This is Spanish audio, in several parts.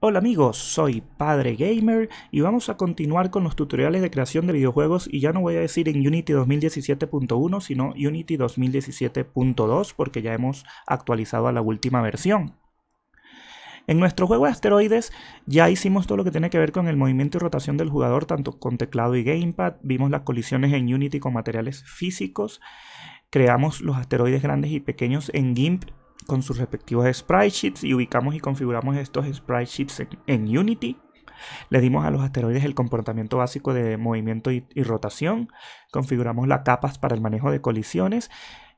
Hola amigos, soy Padre Gamer y vamos a continuar con los tutoriales de creación de videojuegos y ya no voy a decir en Unity 2017.1 sino Unity 2017.2 porque ya hemos actualizado a la última versión. En nuestro juego de asteroides ya hicimos todo lo que tiene que ver con el movimiento y rotación del jugador tanto con teclado y gamepad, vimos las colisiones en Unity con materiales físicos, creamos los asteroides grandes y pequeños en GIMP con sus respectivos sprite sheets y ubicamos y configuramos estos sprite sheets en, Unity. Le dimos a los asteroides el comportamiento básico de movimiento y, rotación. Configuramos las capas para el manejo de colisiones.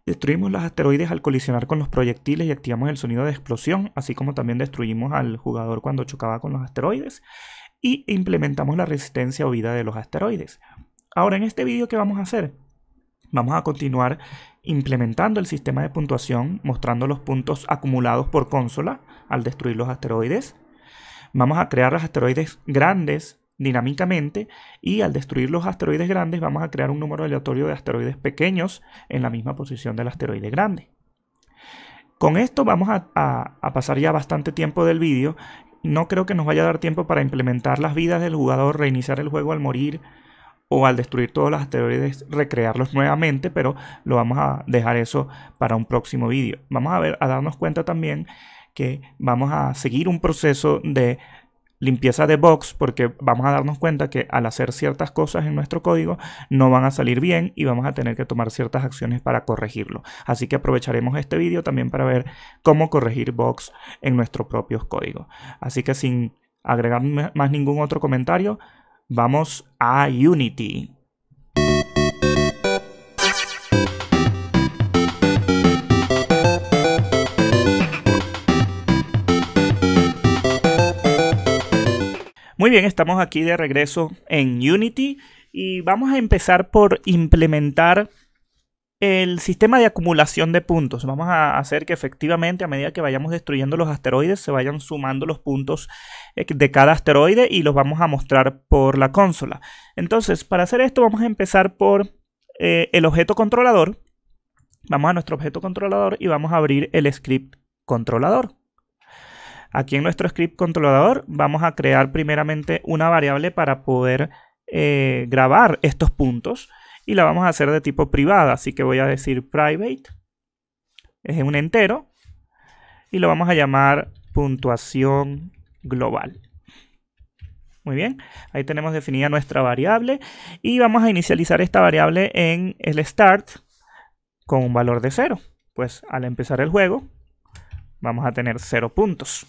Destruimos los asteroides al colisionar con los proyectiles y activamos el sonido de explosión, así como también destruimos al jugador cuando chocaba con los asteroides. Y implementamos la resistencia o vida de los asteroides. Ahora en este vídeo, ¿qué vamos a hacer? Vamos a continuar implementando el sistema de puntuación, mostrando los puntos acumulados por consola al destruir los asteroides. Vamos a crear los asteroides grandes dinámicamente y al destruir los asteroides grandes vamos a crear un número aleatorio de asteroides pequeños en la misma posición del asteroide grande. Con esto vamos a, pasar ya bastante tiempo del vídeo. No creo que nos vaya a dar tiempo para implementar las vidas del jugador, reiniciar el juego al morir, o al destruir todas las teorías recrearlos nuevamente, pero lo vamos a dejar eso para un próximo vídeo. Vamos a ver, a darnos cuenta también que vamos a seguir un proceso de limpieza de box porque vamos a darnos cuenta que al hacer ciertas cosas en nuestro código no van a salir bien y vamos a tener que tomar ciertas acciones para corregirlo. Así que aprovecharemos este vídeo también para ver cómo corregir box en nuestros propios códigos. Así que sin agregar más ningún otro comentario, vamos a Unity. Muy bien, estamos aquí de regreso en Unity y vamos a empezar por implementar el sistema de acumulación de puntos. Vamos a hacer que efectivamente a medida que vayamos destruyendo los asteroides se vayan sumando los puntos eh, de cada asteroide y los vamos a mostrar por la consola. Entonces, para hacer esto vamos a empezar por eh, el objeto controlador. Vamos a nuestro objeto controlador y vamos a abrir el script controlador. Aquí en nuestro script controlador vamos a crear primeramente una variable para poder eh, grabar estos puntos y la vamos a hacer de tipo privada, así que voy a decir private, es un entero, y lo vamos a llamar puntuación global. Muy bien, ahí tenemos definida nuestra variable y vamos a inicializar esta variable en el start con un valor de 0. Pues al empezar el juego vamos a tener 0 puntos.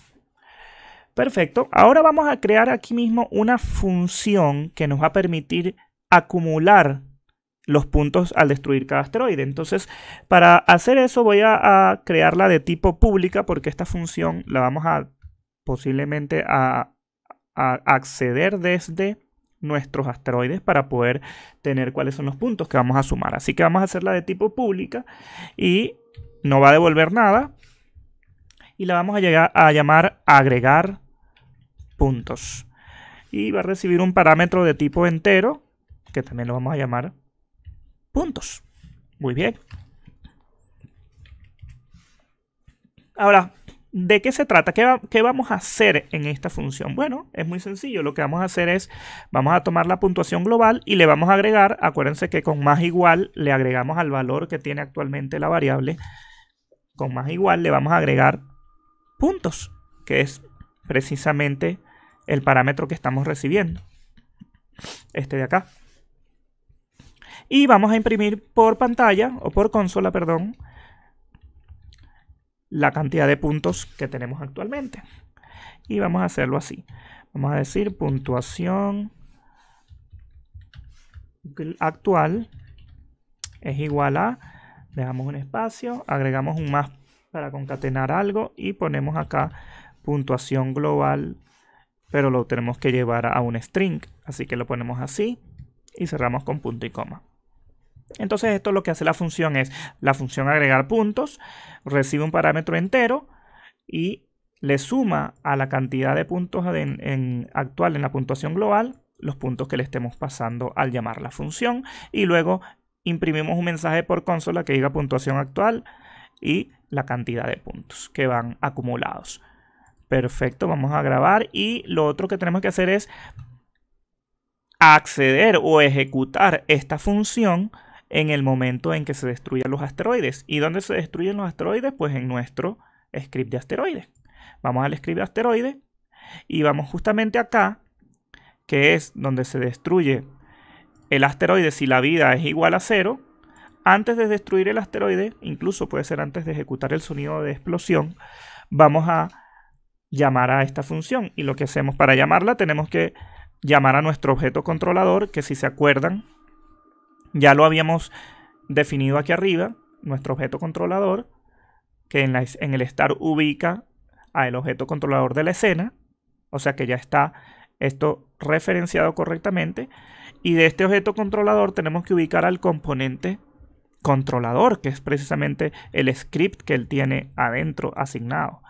Perfecto, ahora vamos a crear aquí mismo una función que nos va a permitir acumular los puntos al destruir cada asteroide. Entonces, para hacer eso voy a, crearla de tipo pública porque esta función la vamos a posiblemente a, acceder desde nuestros asteroides para poder tener cuáles son los puntos que vamos a sumar. Así que vamos a hacerla de tipo pública y no va a devolver nada. Y la vamos a, llegar a llamar agregar puntos. Y va a recibir un parámetro de tipo entero, que también lo vamos a llamar puntos. Muy bien. Ahora, ¿de qué se trata? ¿Qué, vamos a hacer en esta función? Bueno, es muy sencillo. Lo que vamos a hacer es, vamos a tomar la puntuación global y le vamos a agregar, acuérdense que con más igual le agregamos al valor que tiene actualmente la variable. Con más igual le vamos a agregar puntos, que es precisamente el parámetro que estamos recibiendo. Este de acá. Y vamos a imprimir por pantalla, o por consola, perdón, la cantidad de puntos que tenemos actualmente. Y vamos a hacerlo así. Vamos a decir puntuación actual es igual a, dejamos un espacio, agregamos un más para concatenar algo y ponemos acá puntuación global, pero lo tenemos que llevar a un string. Así que lo ponemos así y cerramos con punto y coma. Entonces esto es lo que hace la función es la función agregar puntos, recibe un parámetro entero y le suma a la cantidad de puntos actual en la puntuación global los puntos que le estemos pasando al llamar la función y luego imprimimos un mensaje por consola que diga puntuación actual y la cantidad de puntos que van acumulados. Perfecto, vamos a grabar y lo otro que tenemos que hacer es acceder o ejecutar esta función en el momento en que se destruyen los asteroides. ¿Y dónde se destruyen los asteroides? Pues en nuestro script de asteroides. Vamos al script de asteroides y vamos justamente acá, que es donde se destruye el asteroide si la vida es igual a cero. Antes de destruir el asteroide, incluso puede ser antes de ejecutar el sonido de explosión, vamos a llamar a esta función. Y lo que hacemos para llamarla, tenemos que llamar a nuestro objeto controlador, que si se acuerdan, ya lo habíamos definido aquí arriba, nuestro objeto controlador, que en, el star ubica al objeto controlador de la escena, o sea que ya está esto referenciado correctamente, y de este objeto controlador tenemos que ubicar al componente controlador, que es precisamente el script que él tiene adentro asignado.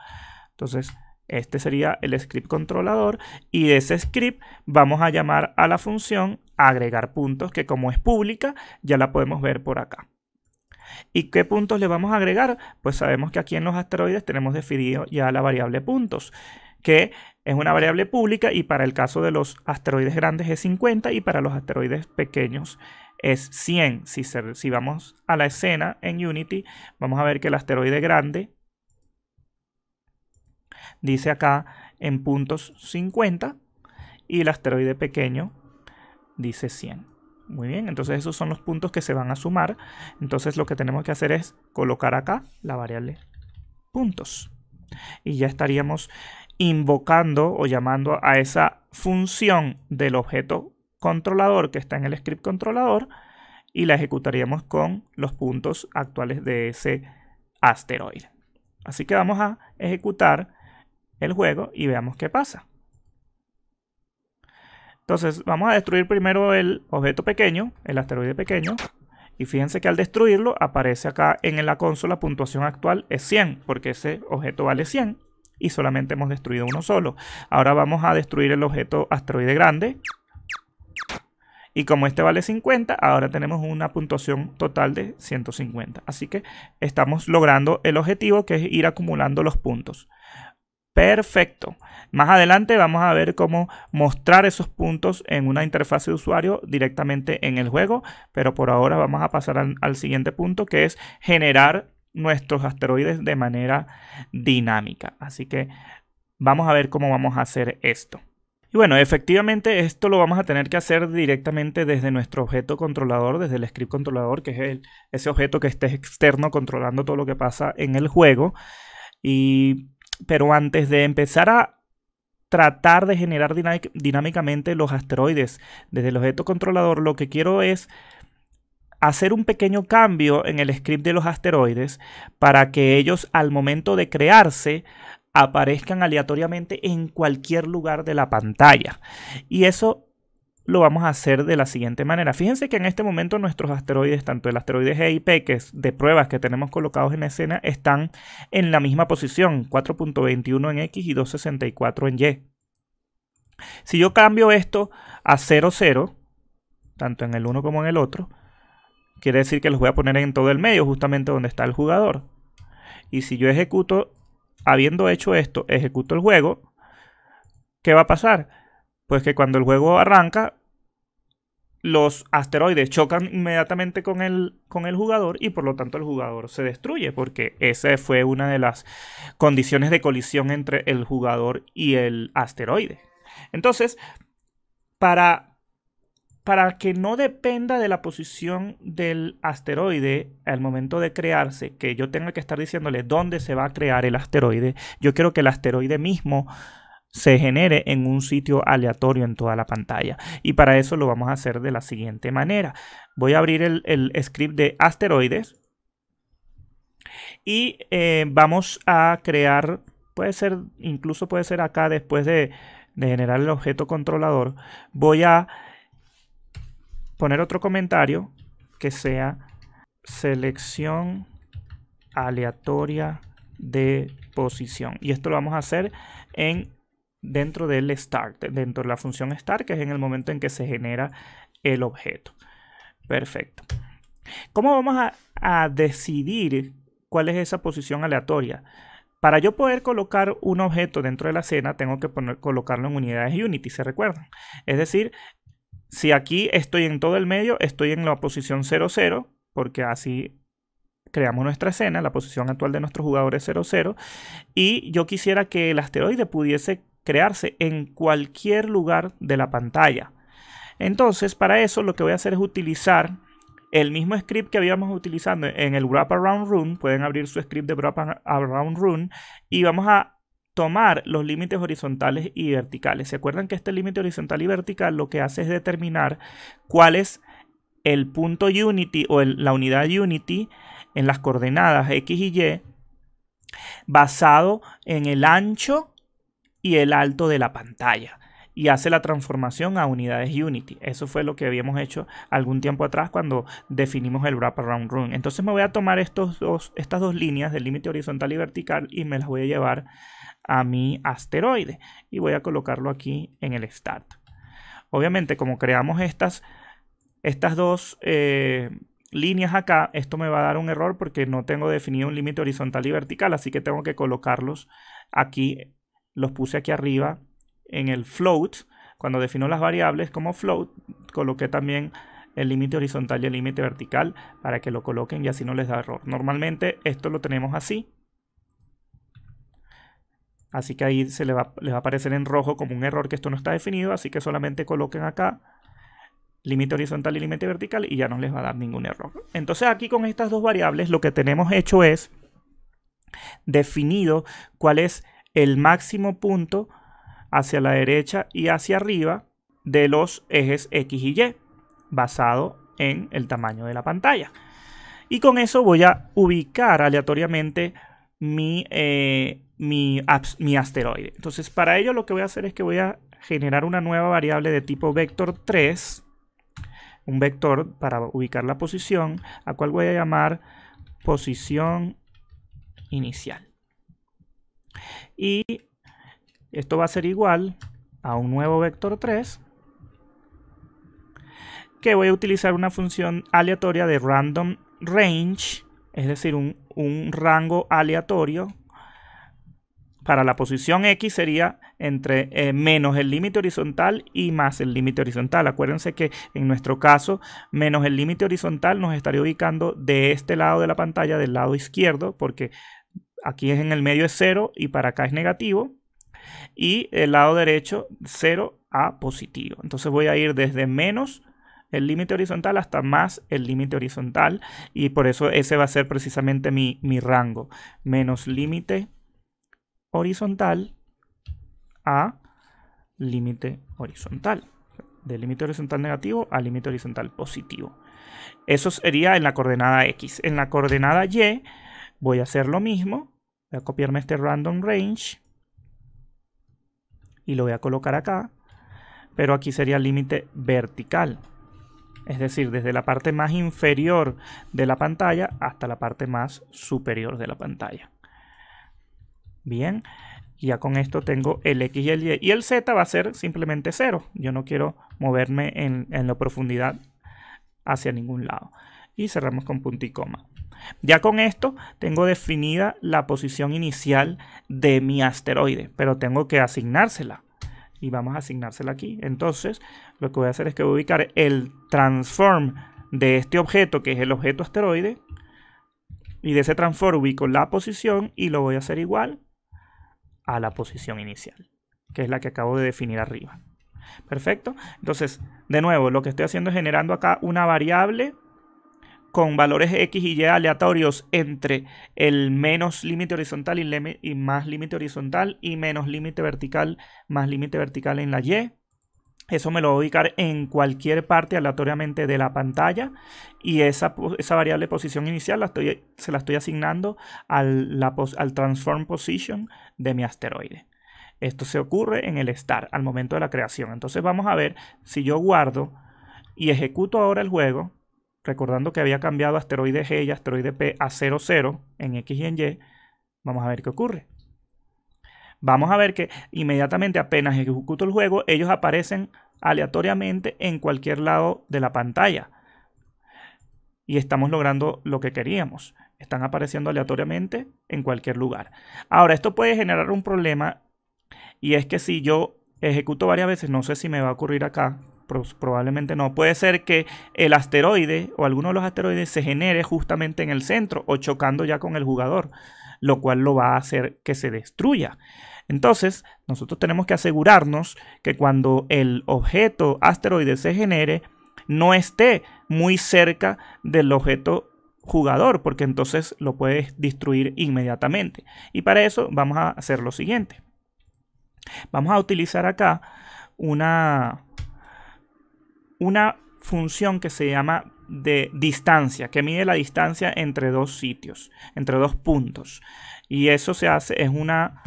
Entonces, este sería el script controlador y de ese script vamos a llamar a la función agregar puntos, que como es pública, ya la podemos ver por acá. ¿Y qué puntos le vamos a agregar? Pues sabemos que aquí en los asteroides tenemos definido ya la variable puntos, que es una variable pública y para el caso de los asteroides grandes es 50 y para los asteroides pequeños es 100. Si, vamos a la escena en Unity, vamos a ver que el asteroide grande dice acá en puntos 50 y el asteroide pequeño dice 100. Muy bien, entonces esos son los puntos que se van a sumar. Entonces lo que tenemos que hacer es colocar acá la variable puntos. Y ya estaríamos invocando o llamando a esa función del objeto controlador que está en el script controlador y la ejecutaríamos con los puntos actuales de ese asteroide. Así que vamos a ejecutar el juego y veamos qué pasa. Entonces vamos a destruir primero el objeto pequeño, el asteroide pequeño. Y fíjense que al destruirlo aparece acá en la consola puntuación actual es 100, porque ese objeto vale 100 y solamente hemos destruido uno solo. Ahora vamos a destruir el objeto asteroide grande. Y como este vale 50, ahora tenemos una puntuación total de 150. Así que estamos logrando el objetivo que es ir acumulando los puntos. Perfecto. Más adelante vamos a ver cómo mostrar esos puntos en una interfaz de usuario directamente en el juego, pero por ahora vamos a pasar al, siguiente punto que es generar nuestros asteroides de manera dinámica. Así que vamos a ver cómo vamos a hacer esto. Y bueno, efectivamente esto lo vamos a tener que hacer directamente desde nuestro objeto controlador, desde el script controlador, que es el, ese objeto que esté externo controlando todo lo que pasa en el juego. Y pero antes de empezar a tratar de generar dinámicamente los asteroides desde el objeto controlador, lo que quiero es hacer un pequeño cambio en el script de los asteroides para que ellos al momento de crearse aparezcan aleatoriamente en cualquier lugar de la pantalla. Y eso lo vamos a hacer de la siguiente manera. Fíjense que en este momento nuestros asteroides, tanto el asteroide GIP, que es de pruebas que tenemos colocados en escena, están en la misma posición, 4.21 en X y 2.64 en Y. Si yo cambio esto a 0,0, tanto en el uno como en el otro, quiere decir que los voy a poner en todo el medio, justamente donde está el jugador. Y si yo ejecuto, habiendo hecho esto, ejecuto el juego, ¿qué va a pasar? pues que cuando el juego arranca, los asteroides chocan inmediatamente con el, con el jugador y por lo tanto el jugador se destruye, porque esa fue una de las condiciones de colisión entre el jugador y el asteroide. Entonces, para, para que no dependa de la posición del asteroide al momento de crearse, que yo tenga que estar diciéndole dónde se va a crear el asteroide, yo quiero que el asteroide mismo se genere en un sitio aleatorio en toda la pantalla. Y para eso lo vamos a hacer de la siguiente manera. Voy a abrir el, script de asteroides y eh, vamos a crear, puede ser, incluso puede ser acá después de generar el objeto controlador, voy a poner otro comentario que sea selección aleatoria de posición. Y esto lo vamos a hacer en dentro del start, dentro de la función start, que es en el momento en que se genera el objeto. Perfecto. ¿Cómo vamos a, decidir cuál es esa posición aleatoria? Para yo poder colocar un objeto dentro de la escena, tengo que poner, colocarlo en unidades Unity, ¿se recuerdan? Es decir, si aquí estoy en todo el medio, estoy en la posición 00, porque así creamos nuestra escena, la posición actual de nuestro jugador es 0, 0, y yo quisiera que el asteroide pudiese crearse en cualquier lugar de la pantalla. Entonces, para eso lo que voy a hacer es utilizar el mismo script que habíamos utilizando en el Wrap Around Room. Pueden abrir su script de Wrap Around Room y vamos a tomar los límites horizontales y verticales. ¿Se acuerdan que este límite horizontal y vertical lo que hace es determinar cuál es el punto unity o la unidad unity en las coordenadas x y y basado en el ancho y el alto de la pantalla y hace la transformación a unidades Unity. Eso fue lo que habíamos hecho algún tiempo atrás cuando definimos el Around run. Entonces me voy a tomar estos dos, estas dos líneas del límite horizontal y vertical y me las voy a llevar a mi asteroide y voy a colocarlo aquí en el start. Obviamente como creamos estas, estas dos eh, líneas acá, esto me va a dar un error porque no tengo definido un límite horizontal y vertical, así que tengo que colocarlos aquí los puse aquí arriba en el float. Cuando defino las variables como float, coloqué también el límite horizontal y el límite vertical para que lo coloquen y así no les da error. Normalmente esto lo tenemos así. Así que ahí se va, les va a aparecer en rojo como un error que esto no está definido, así que solamente coloquen acá límite horizontal y límite vertical y ya no les va a dar ningún error. Entonces aquí con estas dos variables lo que tenemos hecho es definido cuál es el máximo punto hacia la derecha y hacia arriba de los ejes X y Y, basado en el tamaño de la pantalla. Y con eso voy a ubicar aleatoriamente mi, eh, mi, mi asteroide. Entonces, para ello lo que voy a hacer es que voy a generar una nueva variable de tipo vector 3, un vector para ubicar la posición, a cual voy a llamar posición inicial. Y esto va a ser igual a un nuevo vector 3 que voy a utilizar una función aleatoria de random range, es decir, un, rango aleatorio para la posición X sería entre eh, menos el límite horizontal y más el límite horizontal. Acuérdense que en nuestro caso, menos el límite horizontal nos estaría ubicando de este lado de la pantalla, del lado izquierdo, porque aquí es en el medio es 0 y para acá es negativo. Y el lado derecho 0 a positivo. Entonces voy a ir desde menos el límite horizontal hasta más el límite horizontal. Y por eso ese va a ser precisamente mi, rango. Menos límite horizontal a límite horizontal. Del límite horizontal negativo a límite horizontal positivo. Eso sería en la coordenada X. En la coordenada Y Voy a hacer lo mismo. Voy a copiarme este random range. Y lo voy a colocar acá. Pero aquí sería el límite vertical. Es decir, desde la parte más inferior de la pantalla hasta la parte más superior de la pantalla. Bien. Ya con esto tengo el X y el Y. Y el Z va a ser simplemente cero. Yo no quiero moverme en, en la profundidad hacia ningún lado. Y cerramos con punto y coma. Ya con esto tengo definida la posición inicial de mi asteroide, pero tengo que asignársela. Y vamos a asignársela aquí. Entonces, lo que voy a hacer es que voy a ubicar el transform de este objeto, que es el objeto asteroide. Y de ese transform ubico la posición y lo voy a hacer igual a la posición inicial, que es la que acabo de definir arriba. Perfecto. Entonces, de nuevo, lo que estoy haciendo es generando acá una variable con valores X y Y aleatorios entre el menos límite horizontal y, más límite horizontal y menos límite vertical más límite vertical en la Y. Eso me lo va a ubicar en cualquier parte aleatoriamente de la pantalla y esa, esa variable posición inicial se la estoy asignando al, al transform position de mi asteroide. Esto se ocurre en el start, al momento de la creación. Entonces vamos a ver si yo guardo y ejecuto ahora el juego recordando que había cambiado asteroide G y asteroide P a 00 en X y en Y, vamos a ver qué ocurre. Vamos a ver que inmediatamente apenas ejecuto el juego, ellos aparecen aleatoriamente en cualquier lado de la pantalla. Y estamos logrando lo que queríamos. Están apareciendo aleatoriamente en cualquier lugar. Ahora, esto puede generar un problema y es que si yo ejecuto varias veces, no sé si me va a ocurrir acá, probablemente no. Puede ser que el asteroide o alguno de los asteroides se genere justamente en el centro o chocando ya con el jugador, lo cual lo va a hacer que se destruya. Entonces, nosotros tenemos que asegurarnos que cuando el objeto asteroide se genere, no esté muy cerca del objeto jugador, porque entonces lo puedes destruir inmediatamente. Y para eso vamos a hacer lo siguiente. Vamos a utilizar acá una, una función que se llama de distancia, que mide la distancia entre dos sitios, entre dos puntos. Y eso se hace, es una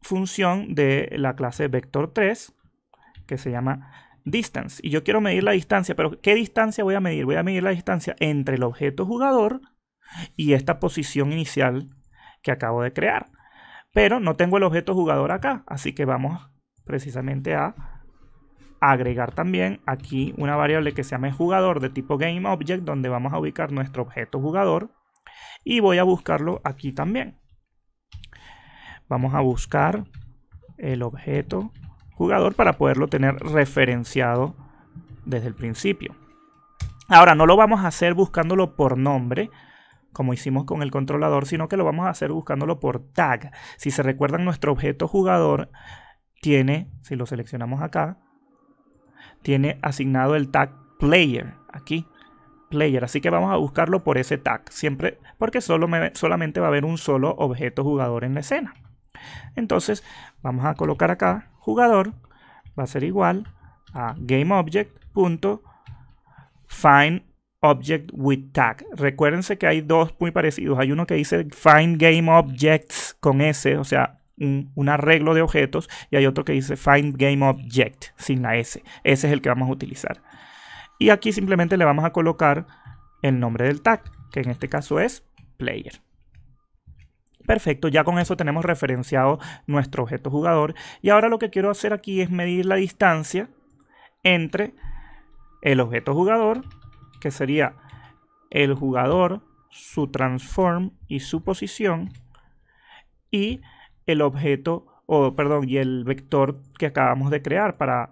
función de la clase vector 3 que se llama distance. Y yo quiero medir la distancia, pero ¿qué distancia voy a medir? Voy a medir la distancia entre el objeto jugador y esta posición inicial que acabo de crear. Pero no tengo el objeto jugador acá, así que vamos precisamente a agregar también aquí una variable que se llame jugador de tipo GameObject donde vamos a ubicar nuestro objeto jugador y voy a buscarlo aquí también. Vamos a buscar el objeto jugador para poderlo tener referenciado desde el principio. Ahora no lo vamos a hacer buscándolo por nombre, como hicimos con el controlador, sino que lo vamos a hacer buscándolo por tag. Si se recuerdan, nuestro objeto jugador tiene, si lo seleccionamos acá, tiene asignado el tag player aquí. Player, así que vamos a buscarlo por ese tag, siempre porque solo solamente va a haber un solo objeto jugador en la escena. Entonces, vamos a colocar acá jugador va a ser igual a gameobject.findObject object with tag. Recuérdense que hay dos muy parecidos. Hay uno que dice find game objects con S, o sea, un, arreglo de objetos y hay otro que dice Find Game Object sin la S. Ese es el que vamos a utilizar. Y aquí simplemente le vamos a colocar el nombre del tag, que en este caso es player. Perfecto, ya con eso tenemos referenciado nuestro objeto jugador. Y ahora lo que quiero hacer aquí es medir la distancia entre el objeto jugador, que sería el jugador, su transform y su posición, y el objeto, o perdón, y el vector que acabamos de crear para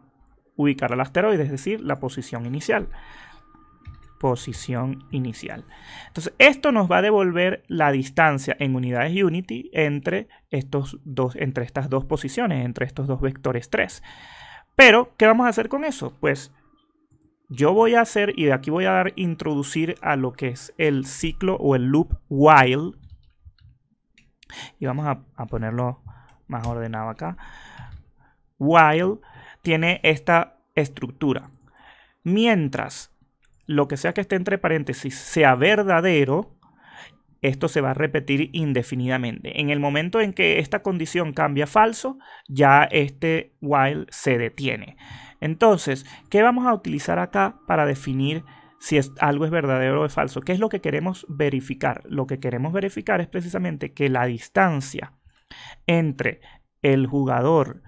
ubicar al asteroide, es decir, la posición inicial. Posición inicial. Entonces, esto nos va a devolver la distancia en unidades Unity entre, estos dos, entre estas dos posiciones, entre estos dos vectores 3. Pero, ¿qué vamos a hacer con eso? Pues yo voy a hacer, y de aquí voy a dar introducir a lo que es el ciclo o el loop while, y vamos a, ponerlo más ordenado acá. While tiene esta estructura. Mientras lo que sea que esté entre paréntesis sea verdadero, esto se va a repetir indefinidamente. En el momento en que esta condición cambia a falso, ya este while se detiene. Entonces, ¿qué vamos a utilizar acá para definir si algo es verdadero o es falso. ¿Qué es lo que queremos verificar? Lo que queremos verificar es precisamente que la distancia entre el jugador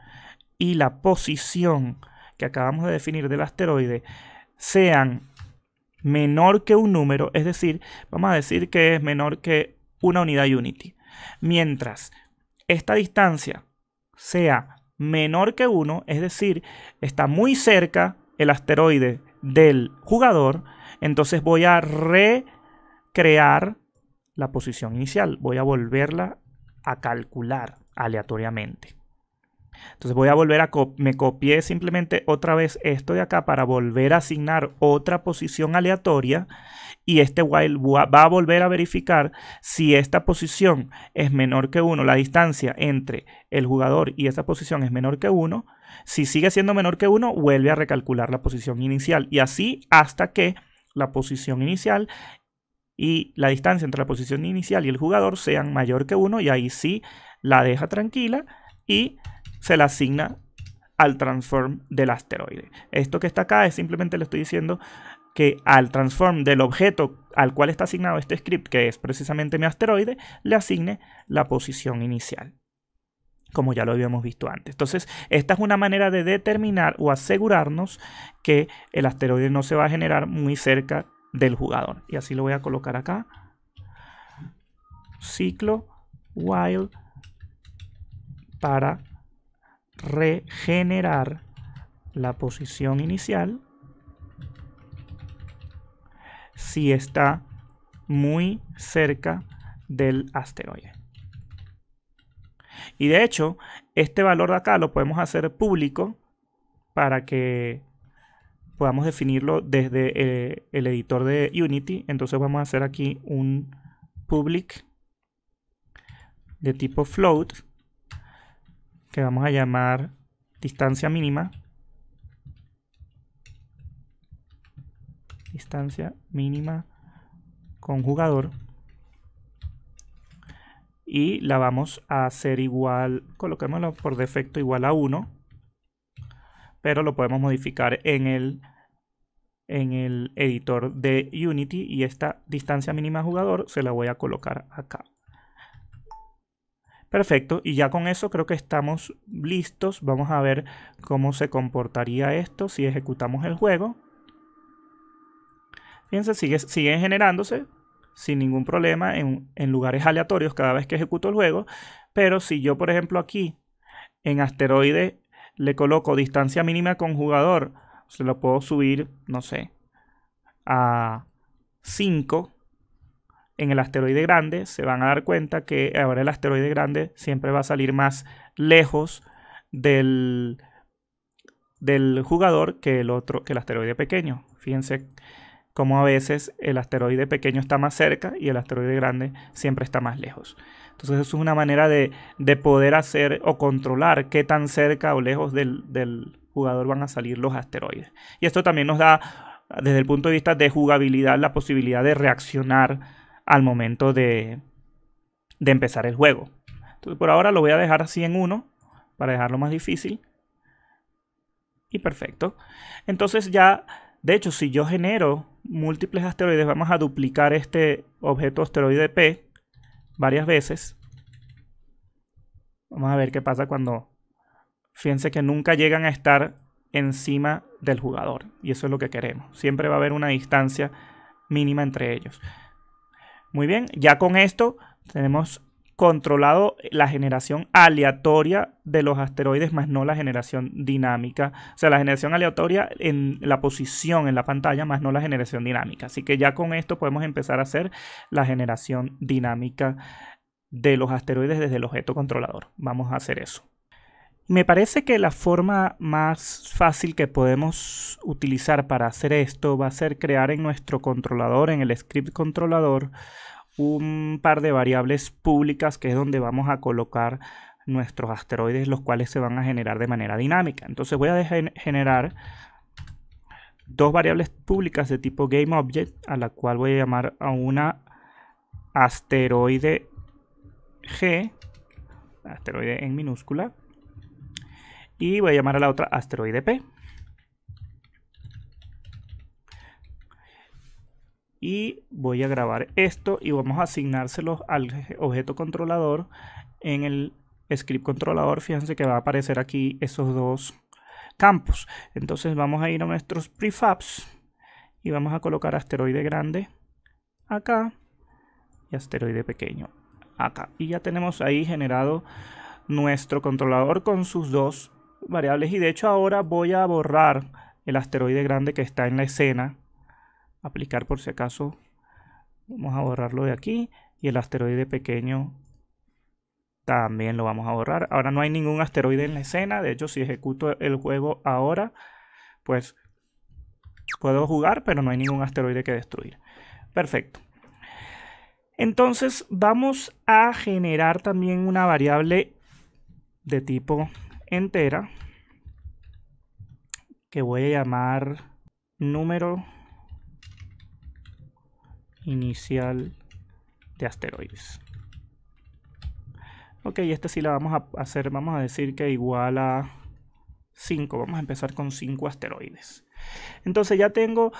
y la posición que acabamos de definir del asteroide sean menor que un número, es decir, vamos a decir que es menor que una unidad unity. Mientras esta distancia sea menor que uno, es decir, está muy cerca el asteroide del jugador, entonces voy a recrear la posición inicial. Voy a volverla a calcular aleatoriamente. Entonces voy a volver a, me copié simplemente otra vez esto de acá para volver a asignar otra posición aleatoria y este while va a volver a verificar si esta posición es menor que 1, la distancia entre el jugador y esa posición es menor que 1, si sigue siendo menor que 1, vuelve a recalcular la posición inicial y así hasta que la posición inicial y la distancia entre la posición inicial y el jugador sean mayor que 1 y ahí sí la deja tranquila y se la asigna al transform del asteroide. Esto que está acá es simplemente le estoy diciendo que al transform del objeto al cual está asignado este script, que es precisamente mi asteroide, le asigne la posición inicial como ya lo habíamos visto antes. Entonces, esta es una manera de determinar o asegurarnos que el asteroide no se va a generar muy cerca del jugador. Y así lo voy a colocar acá. Ciclo while para regenerar la posición inicial si está muy cerca del asteroide. Y de hecho, este valor de acá lo podemos hacer público para que podamos definirlo desde eh, el, editor de Unity. Entonces vamos a hacer aquí un public de tipo float que vamos a llamar distancia mínima. Distancia mínima con jugador y la vamos a hacer igual, coloquémosla por defecto igual a 1, pero lo podemos modificar en el, en el editor de Unity y esta distancia mínima jugador se la voy a colocar acá. Perfecto, y ya con eso creo que estamos listos. Vamos a ver cómo se comportaría esto si ejecutamos el juego. Fíjense, sigue, sigue generándose, sin ningún problema en, lugares aleatorios cada vez que ejecuto el juego. Pero si yo, por ejemplo, aquí en asteroide le coloco distancia mínima con jugador, se lo puedo subir, no sé, a 5 en el asteroide grande, se van a dar cuenta que ahora el asteroide grande siempre va a salir más lejos del, del jugador que el otro, que el asteroide pequeño. Fíjense como a veces el asteroide pequeño está más cerca y el asteroide grande siempre está más lejos. Entonces eso es una manera de, poder hacer o controlar qué tan cerca o lejos del, jugador van a salir los asteroides. Y esto también nos da, desde el punto de vista de jugabilidad, la posibilidad de reaccionar al momento de, de empezar el juego. Entonces por ahora lo voy a dejar así en uno, para dejarlo más difícil. Y perfecto. Entonces ya de hecho, si yo genero múltiples asteroides, vamos a duplicar este objeto asteroide P varias veces. Vamos a ver qué pasa cuando... Fíjense que nunca llegan a estar encima del jugador. Y eso es lo que queremos. Siempre va a haber una distancia mínima entre ellos. Muy bien, ya con esto tenemos controlado la generación aleatoria de los asteroides, más no la generación dinámica. O sea, la generación aleatoria en la posición en la pantalla, más no la generación dinámica. Así que ya con esto podemos empezar a hacer la generación dinámica de los asteroides desde el objeto controlador. Vamos a hacer eso. Me parece que la forma más fácil que podemos utilizar para hacer esto va a ser crear en nuestro controlador, en el script controlador, un par de variables públicas que es donde vamos a colocar nuestros asteroides, los cuales se van a generar de manera dinámica. Entonces voy a generar dos variables públicas de tipo GameObject, a la cual voy a llamar a una asteroide G, asteroide en minúscula, y voy a llamar a la otra asteroide P. y voy a grabar esto y vamos a asignárselos al objeto controlador en el script controlador fíjense que va a aparecer aquí esos dos campos entonces vamos a ir a nuestros prefabs y vamos a colocar asteroide grande acá y asteroide pequeño acá y ya tenemos ahí generado nuestro controlador con sus dos variables y de hecho ahora voy a borrar el asteroide grande que está en la escena aplicar por si acaso. Vamos a borrarlo de aquí y el asteroide pequeño también lo vamos a borrar. Ahora no hay ningún asteroide en la escena, de hecho si ejecuto el juego ahora, pues puedo jugar, pero no hay ningún asteroide que destruir. Perfecto. Entonces vamos a generar también una variable de tipo entera que voy a llamar número inicial de asteroides. Ok, esta sí la vamos a hacer, vamos a decir que igual a 5. Vamos a empezar con 5 asteroides. Entonces ya tengo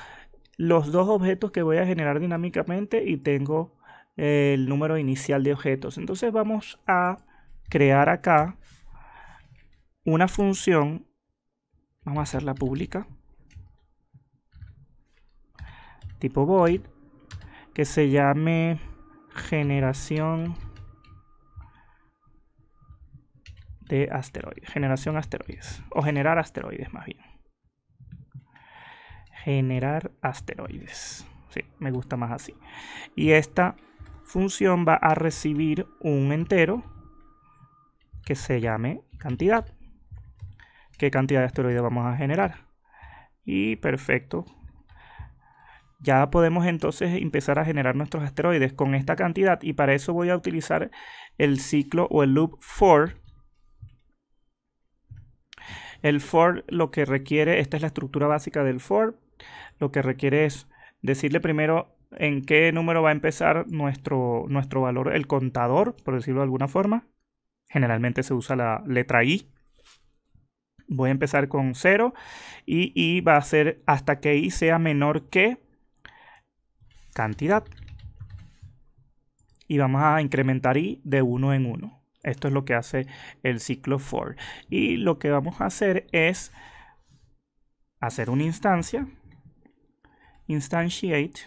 los dos objetos que voy a generar dinámicamente y tengo eh, el número inicial de objetos. Entonces vamos a crear acá una función. Vamos a hacerla pública. Tipo void que se llame generación de asteroides, generación asteroides, o generar asteroides más bien. Generar asteroides. Sí, me gusta más así. Y esta función va a recibir un entero que se llame cantidad. ¿Qué cantidad de asteroides vamos a generar? Y perfecto, ya podemos entonces empezar a generar nuestros asteroides con esta cantidad y para eso voy a utilizar el ciclo o el loop for el for lo que requiere, esta es la estructura básica del for, lo que requiere es decirle primero en qué número va a empezar nuestro, nuestro valor, el contador, por decirlo de alguna forma. Generalmente se usa la letra I. Voy a empezar con 0 y I va a ser hasta que I sea menor que cantidad. Y vamos a incrementar y de uno en uno. Esto es lo que hace el ciclo for. Y lo que vamos a hacer es hacer una instancia. Instantiate.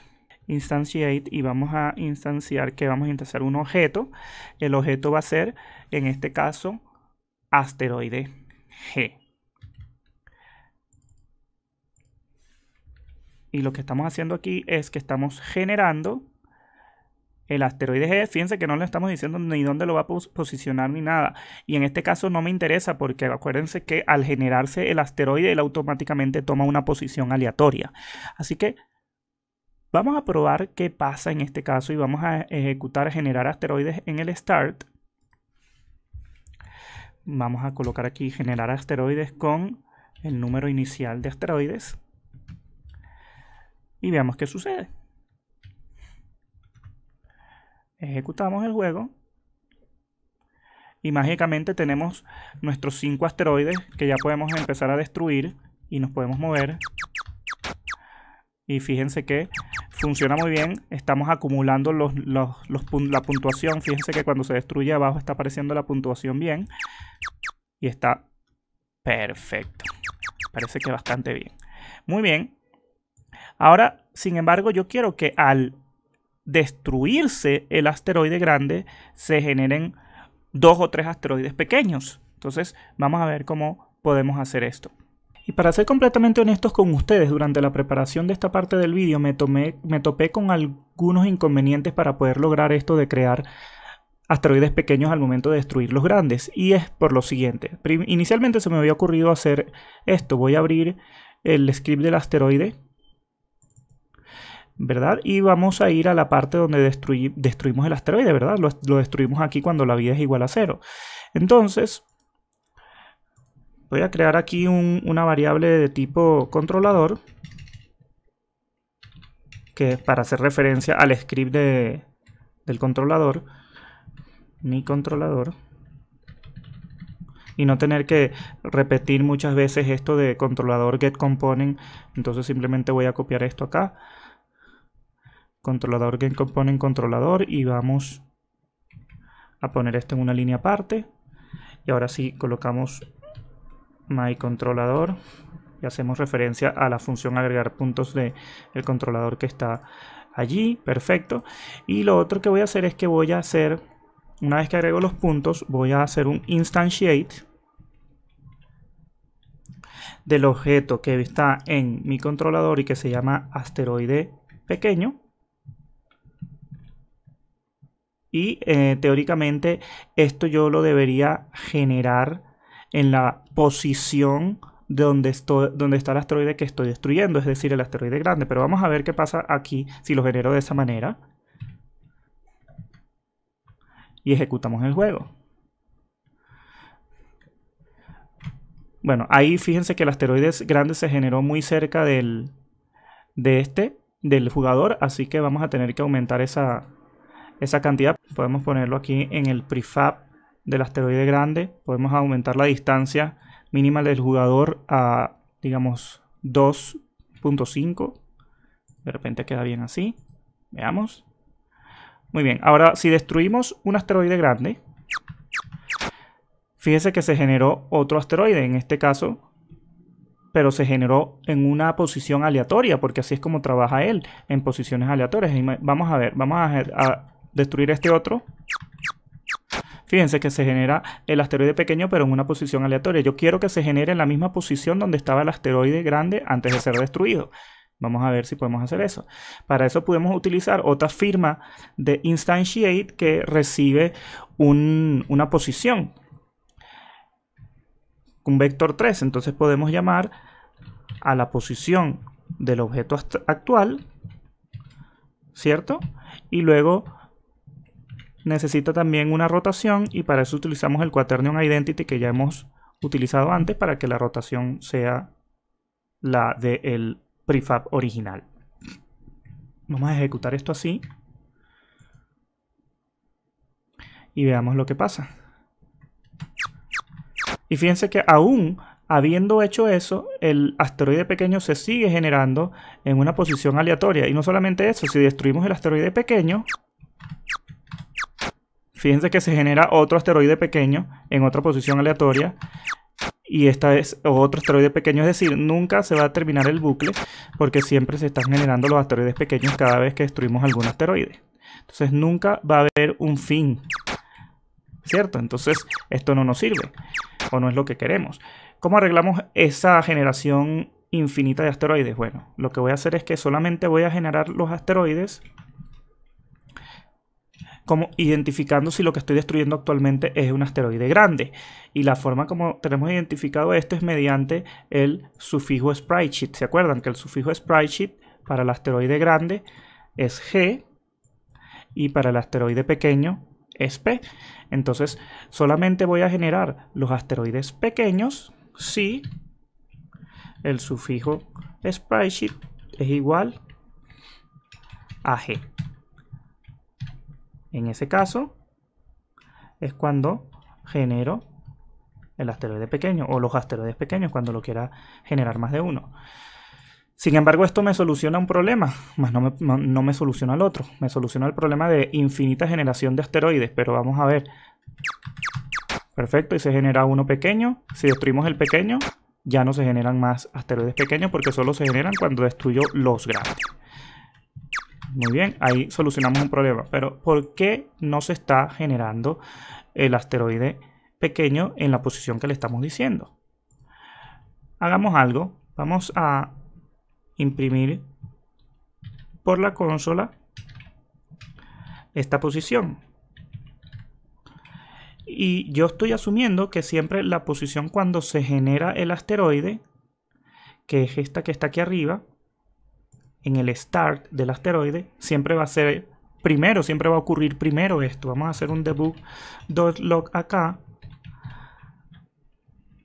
Instantiate. Y vamos a instanciar que vamos a instanciar un objeto. El objeto va a ser, en este caso, asteroide G. Y lo que estamos haciendo aquí es que estamos generando el asteroide G. Fíjense que no le estamos diciendo ni dónde lo va a posicionar ni nada. Y en este caso no me interesa porque acuérdense que al generarse el asteroide, él automáticamente toma una posición aleatoria. Así que vamos a probar qué pasa en este caso y vamos a ejecutar generar asteroides en el start. Vamos a colocar aquí generar asteroides con el número inicial de asteroides y veamos qué sucede. Ejecutamos el juego y mágicamente tenemos nuestros 5 asteroides que ya podemos empezar a destruir y nos podemos mover. Y fíjense que funciona muy bien, estamos acumulando los, la puntuación, fíjense que cuando se destruye abajo está apareciendo la puntuación bien y está perfecto, parece que bastante bien. Muy bien, Ahora, sin embargo, yo quiero que al destruirse el asteroide grande se generen dos o tres asteroides pequeños. Entonces, vamos a ver cómo podemos hacer esto. Y para ser completamente honestos con ustedes, durante la preparación de esta parte del vídeo me, me topé con algunos inconvenientes para poder lograr esto de crear asteroides pequeños al momento de destruir los grandes. Y es por lo siguiente. Inicialmente se me había ocurrido hacer esto. Voy a abrir el script del asteroide ¿verdad? Y vamos a ir a la parte donde destruimos el asteroide, ¿verdad? Lo, destruimos aquí cuando la vida es igual a cero. Entonces, voy a crear aquí una variable de tipo controlador, que es para hacer referencia al script del controlador, mi controlador, y no tener que repetir muchas veces esto de controlador get component, entonces simplemente voy a copiar esto acá controlador que compone controlador y vamos a poner esto en una línea aparte. Y ahora sí colocamos my controlador y hacemos referencia a la función agregar puntos del el controlador que está allí. Perfecto. Y lo otro que voy a hacer es que voy a hacer, una vez que agrego los puntos, voy a hacer un instantiate del objeto que está en mi controlador y que se llama asteroide pequeño y eh, teóricamente esto yo lo debería generar en la posición donde, estoy, donde está el asteroide que estoy destruyendo, es decir, el asteroide grande. Pero vamos a ver qué pasa aquí si lo genero de esa manera. Y ejecutamos el juego. Bueno, ahí fíjense que el asteroide grande se generó muy cerca del, de este, del jugador, así que vamos a tener que aumentar esa, esa cantidad. Podemos ponerlo aquí en el prefab del asteroide grande. Podemos aumentar la distancia mínima del jugador a, digamos, 2.5. De repente queda bien así. Veamos. Muy bien, ahora si destruimos un asteroide grande, fíjese que se generó otro asteroide, en este caso pero se generó en una posición aleatoria, porque así es como trabaja él, en posiciones aleatorias. Vamos a ver, vamos a, a, destruir este otro. Fíjense que se genera el asteroide pequeño pero en una posición aleatoria. Yo quiero que se genere en la misma posición donde estaba el asteroide grande antes de ser destruido. Vamos a ver si podemos hacer eso. Para eso podemos utilizar otra firma de instantiate que recibe una posición. Un vector 3. Entonces podemos llamar a la posición del objeto actual. ¿Cierto? Y luego necesita también una rotación y para eso utilizamos el quaternion identity que ya hemos utilizado antes para que la rotación sea la del prefab original. Vamos a ejecutar esto así y veamos lo que pasa. Y fíjense que aún habiendo hecho eso, el asteroide pequeño se sigue generando en una posición aleatoria. Y no solamente eso, si destruimos el asteroide pequeño, Fíjense que se genera otro asteroide pequeño en otra posición aleatoria y esta es otro asteroide pequeño, es decir, nunca se va a terminar el bucle porque siempre se están generando los asteroides pequeños cada vez que destruimos algún asteroide. Entonces nunca va a haber un fin, ¿cierto? Entonces esto no nos sirve o no es lo que queremos. ¿Cómo arreglamos esa generación infinita de asteroides? Bueno, lo que voy a hacer es que solamente voy a generar los asteroides como identificando si lo que estoy destruyendo actualmente es un asteroide grande. Y la forma como tenemos identificado esto es mediante el sufijo sheet, ¿Se acuerdan que el sufijo sprite sheet para el asteroide grande es G y para el asteroide pequeño es P? Entonces solamente voy a generar los asteroides pequeños si el sufijo sprite sheet es igual a G. En ese caso es cuando genero el asteroide pequeño o los asteroides pequeños cuando lo quiera generar más de uno. Sin embargo, esto me soluciona un problema, más no me, no me soluciona el otro. Me soluciona el problema de infinita generación de asteroides, pero vamos a ver. Perfecto, y se genera uno pequeño. Si destruimos el pequeño, ya no se generan más asteroides pequeños porque solo se generan cuando destruyo los grandes. Muy bien, ahí solucionamos un problema. Pero ¿por qué no se está generando el asteroide pequeño en la posición que le estamos diciendo? Hagamos algo. Vamos a imprimir por la consola esta posición. Y yo estoy asumiendo que siempre la posición cuando se genera el asteroide, que es esta que está aquí arriba, en el start del asteroide, siempre va a ser primero, siempre va a ocurrir primero esto. Vamos a hacer un debug .log acá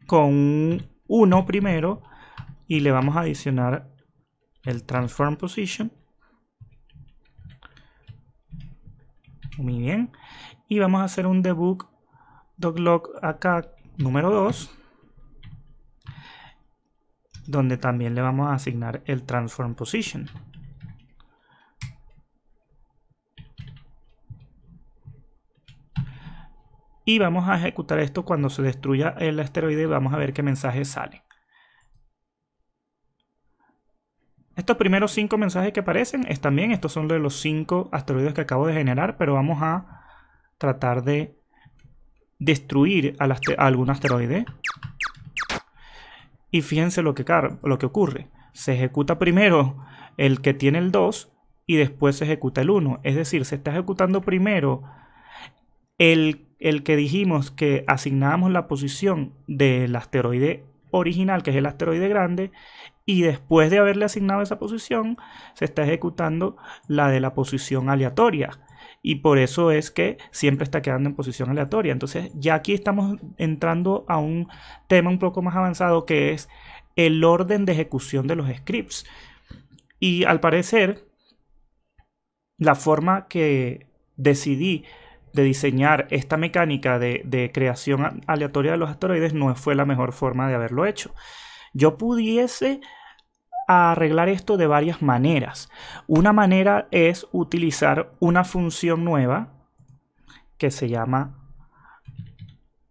con 1 primero y le vamos a adicionar el transform position. Muy bien. Y vamos a hacer un debug .log acá número 2 donde también le vamos a asignar el transform position. Y vamos a ejecutar esto cuando se destruya el asteroide. y Vamos a ver qué mensajes salen. Estos primeros cinco mensajes que aparecen están bien. Estos son de los cinco asteroides que acabo de generar. Pero vamos a tratar de destruir a algún asteroide. Y fíjense lo que, lo que ocurre. Se ejecuta primero el que tiene el 2 y después se ejecuta el 1. Es decir, se está ejecutando primero el, el que dijimos que asignábamos la posición del asteroide original, que es el asteroide grande, y después de haberle asignado esa posición, se está ejecutando la de la posición aleatoria y por eso es que siempre está quedando en posición aleatoria. Entonces ya aquí estamos entrando a un tema un poco más avanzado que es el orden de ejecución de los scripts. Y al parecer, la forma que decidí de diseñar esta mecánica de, creación aleatoria de los asteroides no fue la mejor forma de haberlo hecho. Yo pudiese a arreglar esto de varias maneras. Una manera es utilizar una función nueva que se llama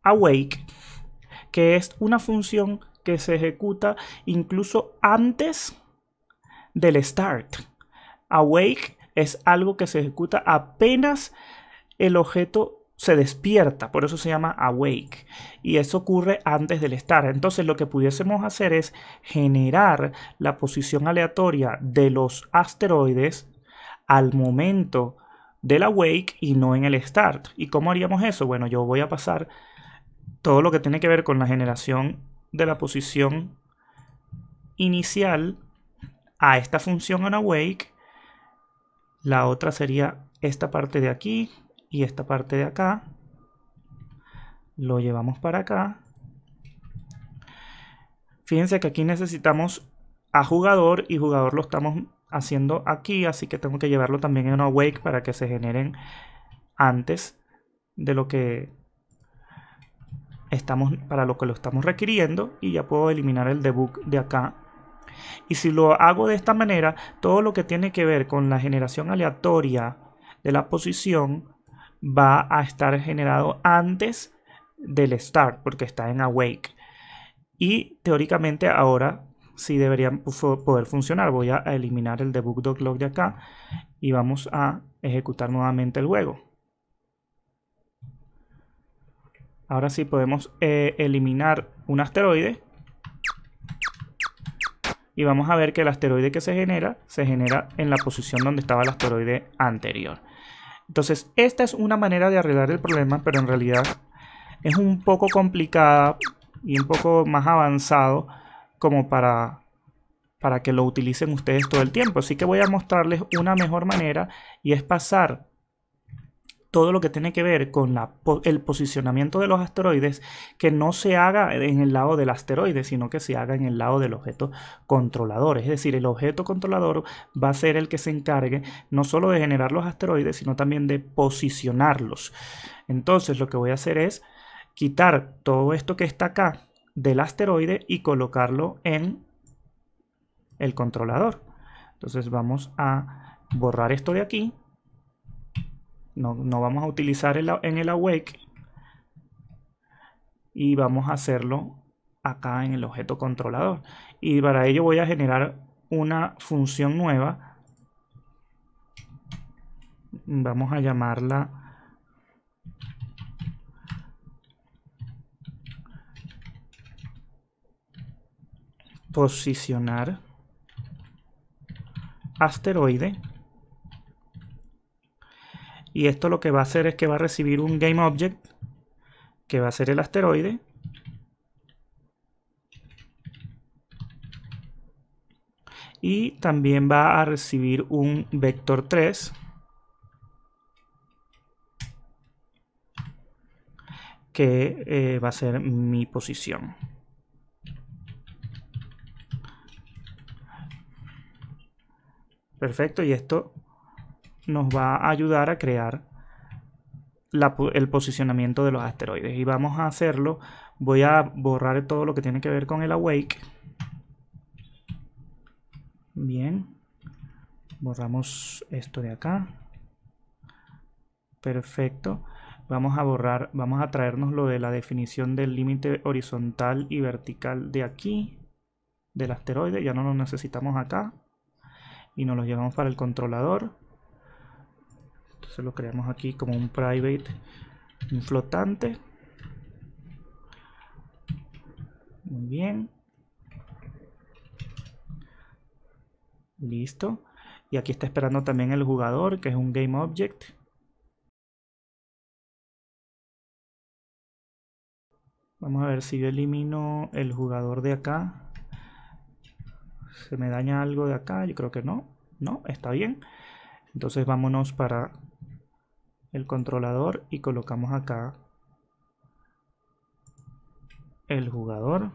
awake, que es una función que se ejecuta incluso antes del start. Awake es algo que se ejecuta apenas el objeto se despierta, por eso se llama awake. Y eso ocurre antes del start Entonces lo que pudiésemos hacer es generar la posición aleatoria de los asteroides al momento del awake y no en el start. ¿Y cómo haríamos eso? Bueno, yo voy a pasar todo lo que tiene que ver con la generación de la posición inicial a esta función en awake. La otra sería esta parte de aquí, y esta parte de acá lo llevamos para acá. Fíjense que aquí necesitamos a jugador y jugador lo estamos haciendo aquí, así que tengo que llevarlo también en una wake para que se generen antes de lo que estamos para lo que lo estamos requiriendo y ya puedo eliminar el debug de acá. Y si lo hago de esta manera, todo lo que tiene que ver con la generación aleatoria de la posición va a estar generado antes del start, porque está en awake. Y teóricamente ahora sí debería poder funcionar. Voy a eliminar el debug.log de acá y vamos a ejecutar nuevamente el juego. Ahora sí podemos eh, eliminar un asteroide. Y vamos a ver que el asteroide que se genera, se genera en la posición donde estaba el asteroide anterior. Entonces, esta es una manera de arreglar el problema, pero en realidad es un poco complicada y un poco más avanzado como para, para que lo utilicen ustedes todo el tiempo. Así que voy a mostrarles una mejor manera y es pasar todo lo que tiene que ver con el posicionamiento de los asteroides, que no se haga en el lado del asteroide, sino que se haga en el lado del objeto controlador. Es decir, el objeto controlador va a ser el que se encargue no solo de generar los asteroides, sino también de posicionarlos. Entonces lo que voy a hacer es quitar todo esto que está acá del asteroide y colocarlo en el controlador. Entonces vamos a borrar esto de aquí no, vamos a utilizar en el awake. Y vamos a hacerlo acá en el objeto controlador. Y para ello voy a generar una función nueva. Vamos a llamarla posicionar asteroide y esto lo que va a hacer es que va a recibir un GameObject, que va a ser el asteroide. Y también va a recibir un vector 3, que eh, va a ser mi posición. Perfecto, y esto nos va a ayudar a crear el posicionamiento de los asteroides. Y vamos a hacerlo. Voy a borrar todo lo que tiene que ver con el awake. Bien. Borramos esto de acá. Perfecto. Vamos a borrar, vamos a traernos lo de la definición del límite horizontal y vertical de aquí, del asteroide. Ya no lo necesitamos acá. Y nos lo llevamos para el controlador. Se lo creamos aquí como un private, un flotante. Muy bien. Listo. Y aquí está esperando también el jugador, que es un game object. Vamos a ver si yo elimino el jugador de acá. ¿Se me daña algo de acá? Yo creo que no. No, está bien. Entonces vámonos para el controlador y colocamos acá el jugador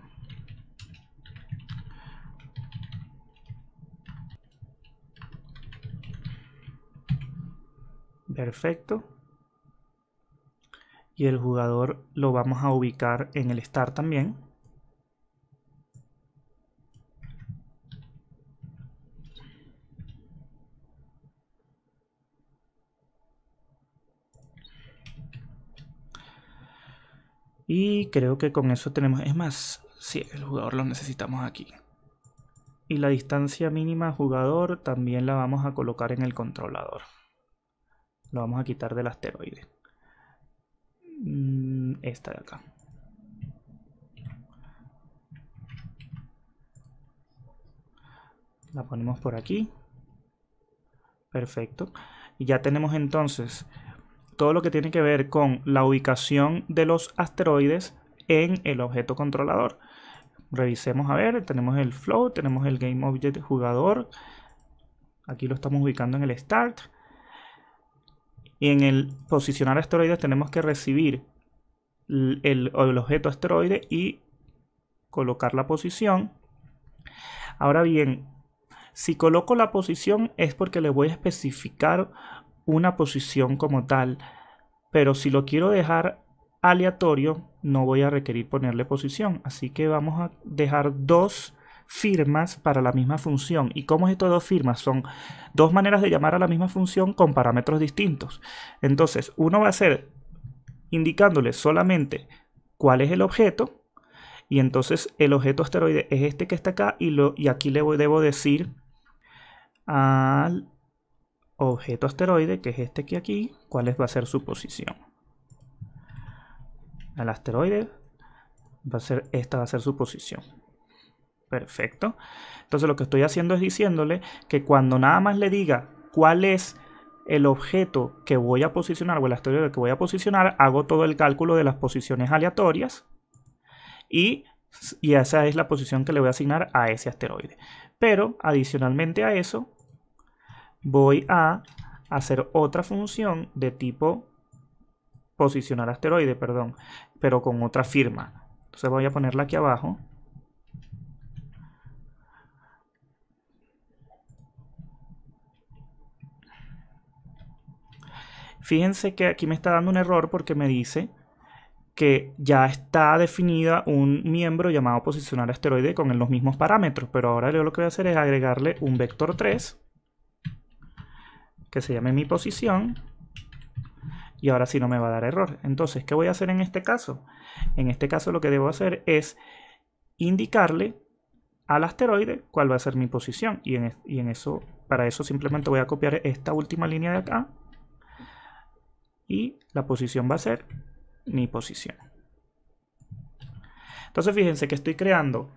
perfecto y el jugador lo vamos a ubicar en el start también Y creo que con eso tenemos... Es más, si el jugador lo necesitamos aquí. Y la distancia mínima jugador también la vamos a colocar en el controlador. Lo vamos a quitar del asteroide. Mm, esta de acá. La ponemos por aquí. Perfecto. Y ya tenemos entonces todo lo que tiene que ver con la ubicación de los asteroides en el objeto controlador. Revisemos a ver, tenemos el flow, tenemos el game object jugador. Aquí lo estamos ubicando en el start. Y en el posicionar asteroides tenemos que recibir el objeto asteroide y colocar la posición. Ahora bien, si coloco la posición es porque le voy a especificar una posición como tal, pero si lo quiero dejar aleatorio, no voy a requerir ponerle posición. Así que vamos a dejar dos firmas para la misma función. ¿Y cómo es de dos firmas? Son dos maneras de llamar a la misma función con parámetros distintos. Entonces, uno va a ser indicándole solamente cuál es el objeto. Y entonces el objeto asteroide es este que está acá y, lo, y aquí le voy, debo decir al objeto asteroide, que es este que aquí, cuál va a ser su posición. Al asteroide, va a ser, esta va a ser su posición. Perfecto. Entonces lo que estoy haciendo es diciéndole que cuando nada más le diga cuál es el objeto que voy a posicionar o el asteroide que voy a posicionar, hago todo el cálculo de las posiciones aleatorias y, y esa es la posición que le voy a asignar a ese asteroide. Pero adicionalmente a eso, voy a hacer otra función de tipo posicionar asteroide, perdón, pero con otra firma. Entonces voy a ponerla aquí abajo. Fíjense que aquí me está dando un error porque me dice que ya está definida un miembro llamado posicionar asteroide con los mismos parámetros, pero ahora yo lo que voy a hacer es agregarle un vector 3 que se llame mi posición. Y ahora sí no me va a dar error. Entonces, ¿qué voy a hacer en este caso? En este caso lo que debo hacer es indicarle al asteroide cuál va a ser mi posición. Y en, y en eso, para eso simplemente voy a copiar esta última línea de acá. Y la posición va a ser mi posición. Entonces fíjense que estoy creando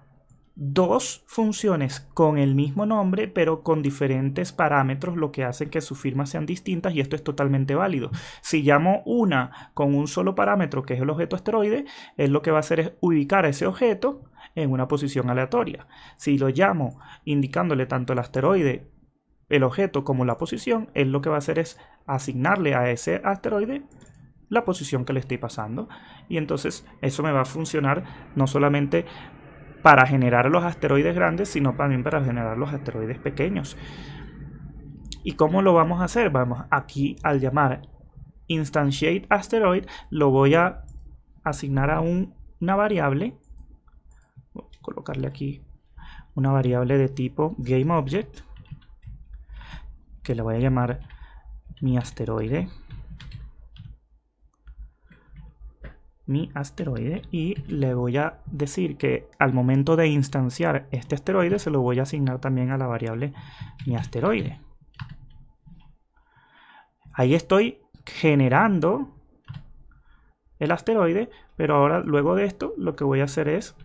dos funciones con el mismo nombre pero con diferentes parámetros lo que hace que sus firmas sean distintas y esto es totalmente válido. Si llamo una con un solo parámetro que es el objeto asteroide, es lo que va a hacer es ubicar a ese objeto en una posición aleatoria. Si lo llamo indicándole tanto el asteroide, el objeto como la posición, es lo que va a hacer es asignarle a ese asteroide la posición que le estoy pasando y entonces eso me va a funcionar no solamente para generar los asteroides grandes, sino también para generar los asteroides pequeños. ¿Y cómo lo vamos a hacer? Vamos aquí al llamar instantiate asteroid, lo voy a asignar a una variable, voy a colocarle aquí una variable de tipo GameObject, que le voy a llamar mi asteroide. mi asteroide y le voy a decir que al momento de instanciar este asteroide se lo voy a asignar también a la variable mi asteroide. Ahí estoy generando el asteroide, pero ahora luego de esto lo que voy a hacer es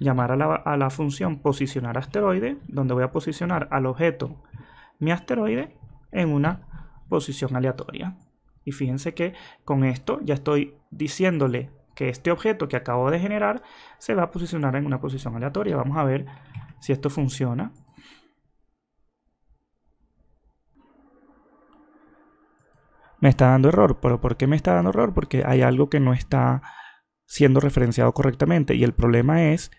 llamar a la, función posicionar asteroide, donde voy a posicionar al objeto mi asteroide en una posición aleatoria. Y fíjense que con esto ya estoy diciéndole que este objeto que acabo de generar se va a posicionar en una posición aleatoria. Vamos a ver si esto funciona. Me está dando error, pero ¿por qué me está dando error? Porque hay algo que no está siendo referenciado correctamente y el problema es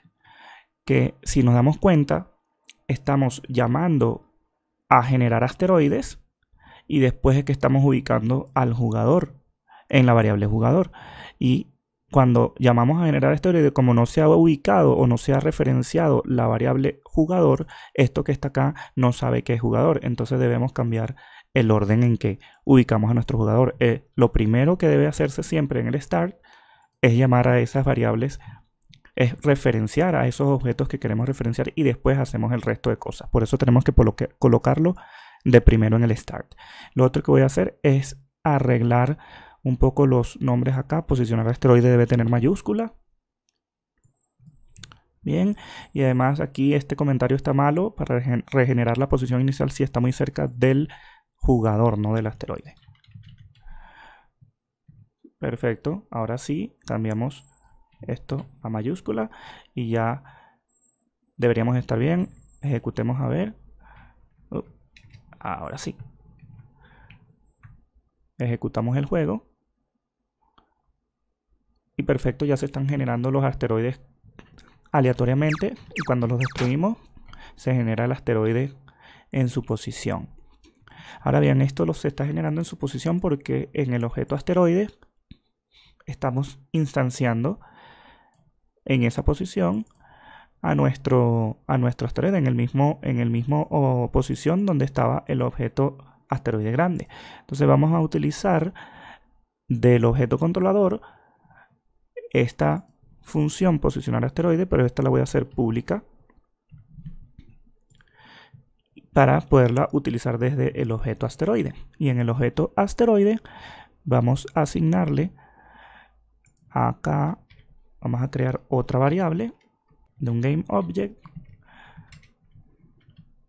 que si nos damos cuenta, estamos llamando a generar asteroides y después es que estamos ubicando al jugador en la variable jugador. Y cuando llamamos a generar esto como no se ha ubicado o no se ha referenciado la variable jugador, esto que está acá no sabe qué es jugador. Entonces debemos cambiar el orden en que ubicamos a nuestro jugador. Eh, lo primero que debe hacerse siempre en el start es llamar a esas variables, es referenciar a esos objetos que queremos referenciar y después hacemos el resto de cosas. Por eso tenemos que colocarlo de primero en el start. Lo otro que voy a hacer es arreglar un poco los nombres acá. Posicionar asteroide debe tener mayúscula. Bien, y además aquí este comentario está malo para regenerar la posición inicial si está muy cerca del jugador, no del asteroide. Perfecto, ahora sí, cambiamos esto a mayúscula y ya deberíamos estar bien. Ejecutemos a ver. Oh, ahora sí. Ejecutamos el juego perfecto ya se están generando los asteroides aleatoriamente y cuando los destruimos se genera el asteroide en su posición. Ahora bien, esto los está generando en su posición porque en el objeto asteroide estamos instanciando en esa posición a nuestro, a nuestro asteroide, en el mismo, en el mismo posición donde estaba el objeto asteroide grande. Entonces vamos a utilizar del objeto controlador esta función posicionar asteroide, pero esta la voy a hacer pública para poderla utilizar desde el objeto asteroide. Y en el objeto asteroide vamos a asignarle acá, vamos a crear otra variable de un game object,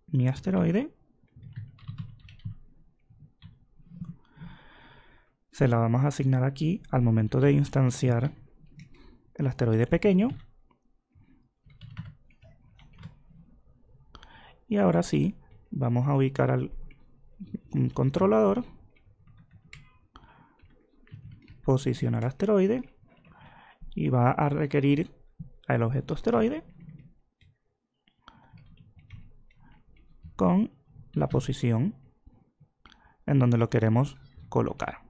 mi asteroide. Se la vamos a asignar aquí al momento de instanciar el asteroide pequeño. Y ahora sí, vamos a ubicar al controlador, posicionar asteroide y va a requerir al objeto asteroide con la posición en donde lo queremos colocar.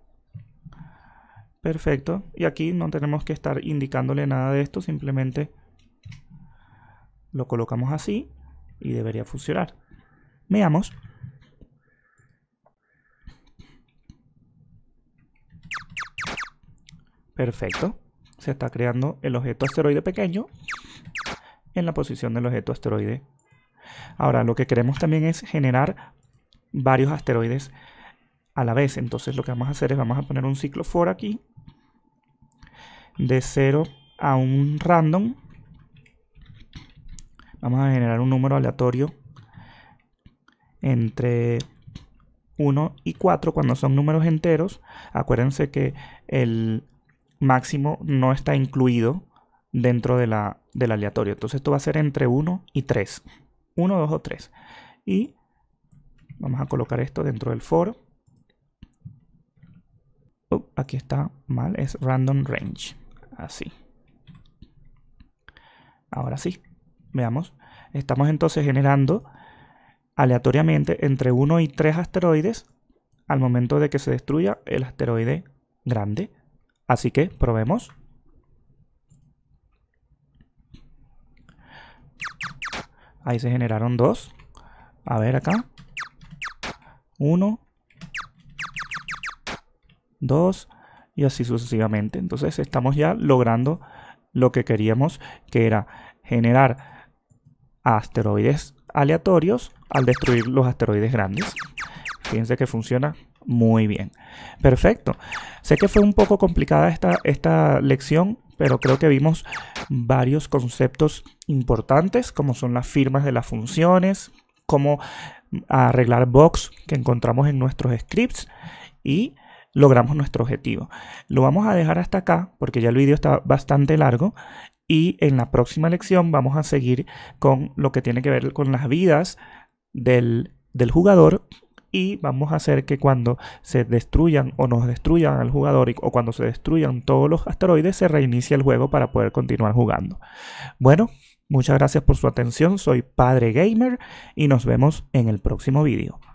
Perfecto. Y aquí no tenemos que estar indicándole nada de esto, simplemente lo colocamos así y debería funcionar. Veamos. Perfecto. Se está creando el objeto asteroide pequeño en la posición del objeto asteroide. Ahora, lo que queremos también es generar varios asteroides a la vez. Entonces lo que vamos a hacer es vamos a poner un ciclo for aquí de 0 a un random. Vamos a generar un número aleatorio entre 1 y 4 cuando son números enteros. Acuérdense que el máximo no está incluido dentro de del aleatorio. Entonces esto va a ser entre 1 y 3. 1, 2 o 3. Y vamos a colocar esto dentro del for. Oh, aquí está mal, es random range. Así. Ahora sí, veamos. Estamos entonces generando aleatoriamente entre 1 y 3 asteroides al momento de que se destruya el asteroide grande. Así que probemos. Ahí se generaron dos. A ver acá. Uno. 2 y así sucesivamente. Entonces estamos ya logrando lo que queríamos, que era generar asteroides aleatorios al destruir los asteroides grandes. Fíjense que funciona muy bien. Perfecto. Sé que fue un poco complicada esta, esta lección, pero creo que vimos varios conceptos importantes, como son las firmas de las funciones, cómo arreglar box que encontramos en nuestros scripts y logramos nuestro objetivo. Lo vamos a dejar hasta acá porque ya el vídeo está bastante largo y en la próxima lección vamos a seguir con lo que tiene que ver con las vidas del, jugador y vamos a hacer que cuando se destruyan o nos destruyan al jugador o cuando se destruyan todos los asteroides se reinicie el juego para poder continuar jugando. Bueno, muchas gracias por su atención, soy Padre Gamer y nos vemos en el próximo vídeo.